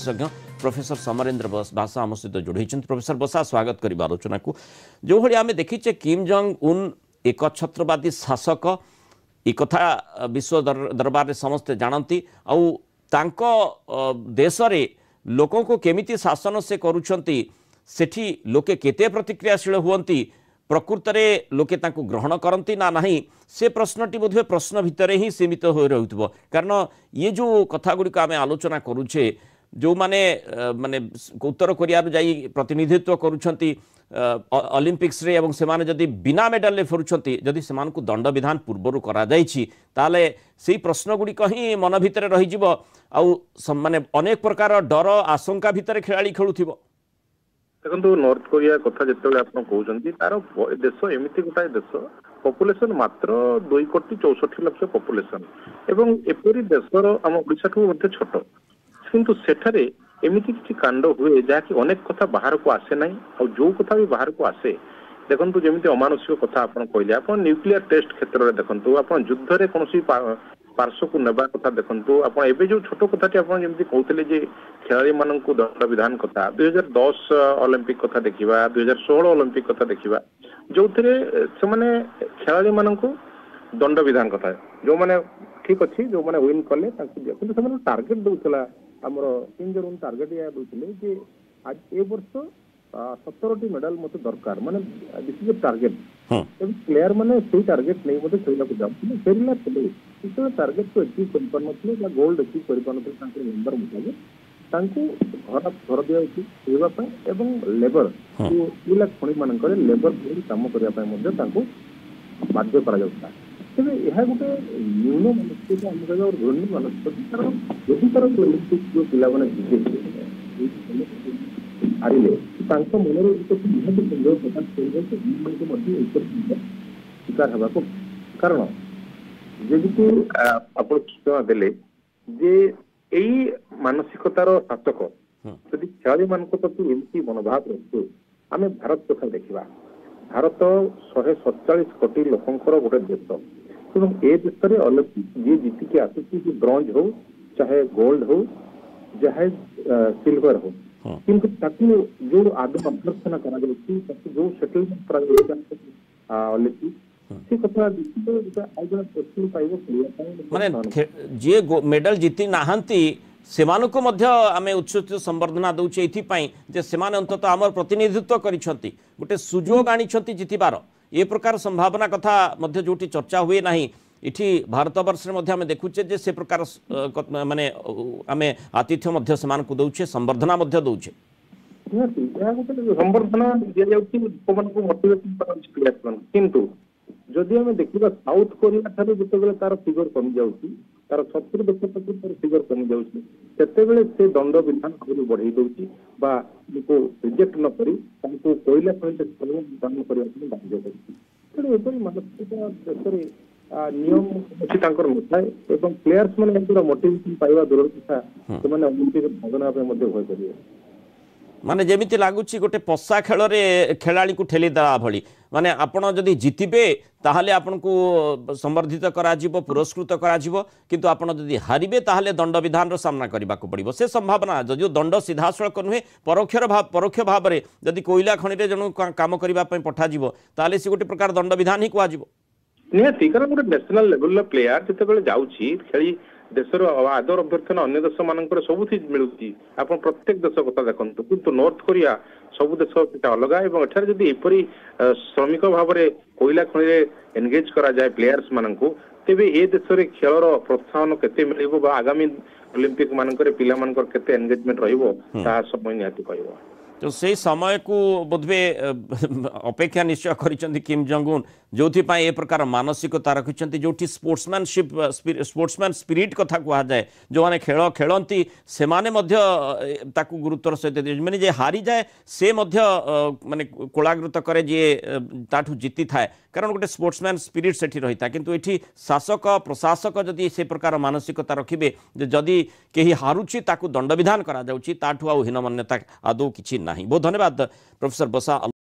ବିଶେଷଜ୍ଞ প্রফেসর সমরেন্দ্র ভাষা আমার সহ যোড়ি হয়েছেন প্রফেসর বসা স্বাগত করবা আলোচনা যেভাবে আমি দেখিছে কিম জং উন একছত্রবাদী শাসক ଏ କଥା ବିଶ୍ୱ ଦରବାରରେ ସମସ୍ତେ ଜାଣନ୍ତି ଆଉ ତାଙ୍କ ଦେଶରେ ଲୋକଙ୍କୁ କେମିତି ଶାସନ ସେ କରୁଛନ୍ତି ସେଠି ଲୋକେ କେତେ ପ୍ରତିକ୍ରିୟାଶୀଳ ହୁଅନ୍ତି ପ୍ରକୃତରେ ଲୋକେ ତାଙ୍କୁ ଗ୍ରହଣ କରନ୍ତି ନା ନାହିଁ ସେ ପ୍ରଶ୍ନଟି ବୋଧହୁଏ ପ୍ରଶ୍ନ ଭିତରେ ହିଁ ସୀମିତ ହୋଇ ରହୁଥିବ କାରଣ ଇଏ ଯେଉଁ କଥା ଗୁଡ଼ିକ ଆମେ ଆଲୋଚନା କରୁଛେ ଯେଉଁମାନେ ମାନେ ଉତ୍ତର କୋରିଆରୁ ଯାଇ ପ୍ରତିନିଧିତ୍ୱ କରୁଛନ୍ତି ଅଲିମ୍ପିକ୍ସରେ ଏବଂ ସେମାନେ ଯଦି ବିନା ମେଡାଲରେ ଫେରୁଛନ୍ତି ଯଦି ସେମାନଙ୍କୁ ଦଣ୍ଡବିଧାନ ପୂର୍ବରୁ କରାଯାଇଛି ତାହେଲେ ସେଇ ପ୍ରଶ୍ନଗୁଡ଼ିକ ହିଁ ମନ ଭିତରେ ରହିଯିବ ଆଉ ମାନେ ଅନେକ ପ୍ରକାର ଡର ଆଶଙ୍କା ଭିତରେ ଖେଳାଳି ଖେଳୁଥିବ ଦେଖନ୍ତୁ ନର୍ଥ କୋରିଆ କଥା ଯେତେବେଳେ ଆପଣ କହୁଛନ୍ତି ତାର ଦେଶ ଏମିତି ଗୋଟାଏ ଦେଶ ପପୁଲେସନ ମାତ୍ର ଦୁଇ କୋଟି ଚଉଷଠି ଲକ୍ଷ ପପୁଲେସନ ଏବଂ ଏପରି ଦେଶର ଆମ ଓଡ଼ିଶାଠୁ ମଧ୍ୟ ଛୋଟ କିନ୍ତୁ ସେଠାରେ ଏମିତି କିଛି କାଣ୍ଡ ହୁଏ ଯାହାକି ଅନେକ କଥା ବାହାରକୁ ଆସେ ନାହିଁ ଆଉ ଯୋଉ କଥା ବି ବାହାରକୁ ଆସେ ଦେଖନ୍ତୁ ଯେମିତି ଅମାନୁଷିକ କଥା ଆପଣ କହିଲେ ଆପଣ ନ୍ୟୁକ୍ଲିୟର ଟେଷ୍ଟ କ୍ଷେତ୍ରରେ ଦେଖନ୍ତୁ ଆପଣ ଯୁଦ୍ଧରେ କୌଣସି ପାର୍ଶ୍ୱକୁ ନେବା କଥା ଦେଖନ୍ତୁ ଆପଣ ଏବେ ଯୋଉ ଛୋଟ କଥାଟି ଆପଣ ଯେମିତି କହୁଥିଲେ ଯେ ଖେଳାଳିମାନଙ୍କୁ ଦଣ୍ଡବିଧାନ କଥା ଦୁଇ ହଜାର ଦଶ ଅଲିମ୍ପିକ କଥା ଦେଖିବା ଦୁଇ ହଜାର ଷୋହଳ ଅଲିମ୍ପିକ କଥା ଦେଖିବା ଯୋଉଥିରେ ସେମାନେ ଖେଳାଳିମାନଙ୍କୁ ଦଣ୍ଡବିଧାନ କଥା ଯୋଉମାନେ ଠିକ ଅଛି ଯୋଉମାନେ ୱିନ୍ କଲେ ତାଙ୍କୁ ଦିଅ କିନ୍ତୁ ସେମାନେ ଟାର୍ଗେଟ ଦଉଥିଲା आमर सिंगर उन टार्गेट यह कि ए वर्ष सतरटी मेडाल मत दरकार मान दिस इज प्लेयर मैंने से टार्गेट नहीं मतलब खेल को जाऊँ फेर को अचीव कर पार नए या गोल्ड अचीव कर पार ना मेम्बर मुताबिक घर घर दिया लेबर जो पिला खी मानक लेबर करने बाध्य ତେବେ ଏହା ଗୋଟେ ନ୍ୟୁନ ମନସ୍କକୁ ଆମ କହିବା ଗୋଟେ ଘୂର୍ଣ୍ଣ କାରଣ ଯଦି ତାର ଅଲିମ୍ପିକ୍ ଯେଉଁ ପିଲାମାନେ ବିଜେପି ହାରିଲେ ତାଙ୍କ ମନର ଉତ୍ପତ୍ତି ନିହାତି ସନ୍ଦେହ ପ୍ରକାଶ କରିବ ଯେ ଏମାନଙ୍କୁ ମଧ୍ୟ ଉତ୍ପତ୍ତିର ଶିକାର ହେବାକୁ କାରଣ ଯେମିତି ଆପଣ ସୂଚନା ଦେଲେ ଯେ ଏଇ ମାନସିକତାର ଶାସକ ଯଦି ଖେଳାଳିମାନଙ୍କ ପ୍ରତି ଏମିତି ମନୋଭାବ ରହୁଛି ଆମେ ଭାରତ କଥା ଦେଖିବା ଭାରତ ଶହେ ସତଚାଳିଶ କୋଟି ଲୋକଙ୍କର ଗୋଟେ ଦେଶ तेणु ए देश में अलंपिक जी जीतिक आसूस ब्रज हो चाहे गोल्ड हो चाहे सिल्वर हो हाँ। किंतु ताकू जो आगम अभ्यर्थना करा जो सेटलमेंट करा हाँ, हाँ। तो माने जे मेडल जीति नहांती सेमानों को मध्य आमे उच्चत संवर्धना दउचे इथि प्रतिनिधित्व करिछंती सुजोग आनिछंती जितिबारो ये प्रकार संभावना कथा मध्य चर्चा हुए ना इटि भारतवर्षे देखुचे जे से प्रकार मानने आम आतिथ्य दौचे संवर्धना दौचे तो संवर्धना साउथ कोरिया तार फिगर कमी ତାର ଶତ୍ରୁ ଦକ୍ଷ ପ୍ରତି ତାର ଫିଗର କମିଯାଉଛି ସେତେବେଳେ ସେ ଦଣ୍ଡ ବିଧାନ ଆହୁରି ବଢେଇ ଦଉଛି ବା ଲୋକ ରିଜେକ୍ଟ ନ କରି ତାଙ୍କୁ କୋଇଲା ସହିତ ଦାନ କରିବା ପାଇଁ ବାଧ୍ୟ କରୁଛି ତେଣୁ ଏପରି ମାନସିକ ଦେଶରେ ନିୟମ କିଛି ତାଙ୍କର ନଥାଏ ଏବଂ ପ୍ଲେୟର୍ସ ମାନେ ଏମିତି ମୋଟିଭେସନ ପାଇବା ଦୂରର କଥା ସେମାନେ ଅଲିମ୍ପିକରେ ଭାଗ ନେବା ପାଇଁ ମଧ୍ୟ ଭୟ କରିବେ ମାନେ ଯେମିତି ଲାଗୁଛି ଗୋଟେ ପଶା ଖେଳରେ ଖେଳାଳିକୁ ଠେଲିଦେଲା ଭଳି মানে আপন যদি জিতিবে তাহলে আপনার সম্বর্ধিত করা পুরস্কৃত করা কিন্তু আপনার যদি হারিবে তাহলে দণ্ডবিধানর সামনা করা পড়ব সে সম্ভাবনা যদিও দণ্ড সিধাসলখ নুহে পরোক্ষর পরোক্ষ ভাবে যদি কোইলা খনিতে জন কাম করা পঠাযিব তাহলে সে গোটে প্রকার দণ্ডবিধান হি কুহযিব নিহতি কারণ গোটে ন্যাশনাল লেভেলর প্লেয়ার যেতবে যাচ্ছি খেলি ଦେଶର ଆଦର ଅଭ୍ୟର୍ଥନା ଅନ୍ୟ ଦେଶମାନଙ୍କର ସବୁଠି ମିଳୁଛି ଆପଣ ପ୍ରତ୍ୟେକ ଦେଶ କଥା ଦେଖନ୍ତୁ କିନ୍ତୁ ନର୍ଥ କୋରିଆ ସବୁ ଦେଶ ସେଟା ଅଲଗା ଏବଂ ଏଠାରେ ଯଦି ଏପରି ଶ୍ରମିକ ଭାବରେ କୋଇଲା ଖଣିରେ ଏନଗେଜ କରାଯାଏ ପ୍ଲେୟାର୍ସ ମାନଙ୍କୁ ତେବେ ଏ ଦେଶରେ ଖେଳର ପ୍ରୋତ୍ସାହନ କେତେ ମିଳିବ ବା ଆଗାମୀ ଅଲିମ୍ପିକ ମାନଙ୍କରେ ପିଲାମାନଙ୍କର କେତେ ଏନଗେଜମେଣ୍ଟ ରହିବ ତାହା ସମୟ ନିହାତି କହିବ ତେଣୁ ସେଇ ସମୟକୁ ବୋଧହୁଏ ଅପେକ୍ଷା ନିଶ୍ଚୟ କରିଛନ୍ତି କିମ୍ ଜଙ୍ଗୁନ୍ ଯେଉଁଥିପାଇଁ ଏ ପ୍ରକାର ମାନସିକତା ରଖିଛନ୍ତି ଯେଉଁଠି ସ୍ପୋର୍ଟସମ୍ୟାନସିପ୍ ସ୍ପୋର୍ଟସମ୍ୟାନ୍ ସ୍ପିରିଟ୍ କଥା କୁହାଯାଏ ଯେଉଁମାନେ ଖେଳ ଖେଳନ୍ତି ସେମାନେ ମଧ୍ୟ ତାକୁ ଗୁରୁତ୍ୱର ସହିତ ମାନେ ଯିଏ ହାରିଯାଏ ସେ ମଧ୍ୟ ମାନେ କୋଳାଗୃତ କରେ ଯିଏ ତାଠୁ ଜିତିଥାଏ কারণ গোটে স্পোর্টসম্যান স্পিরিট সেটি রয়েছে কিন্তু এটি শাসক প্রশাসক যদি সে প্রকার মানসিকতা রাখবে যে যদি কে হারুছি তাকে দণ্ডবিধান করা যাচ্ছে তাঠু আহীনমান্যতা আদৌ কিছু না বহু ধন্যবাদ প্রফেসর বসা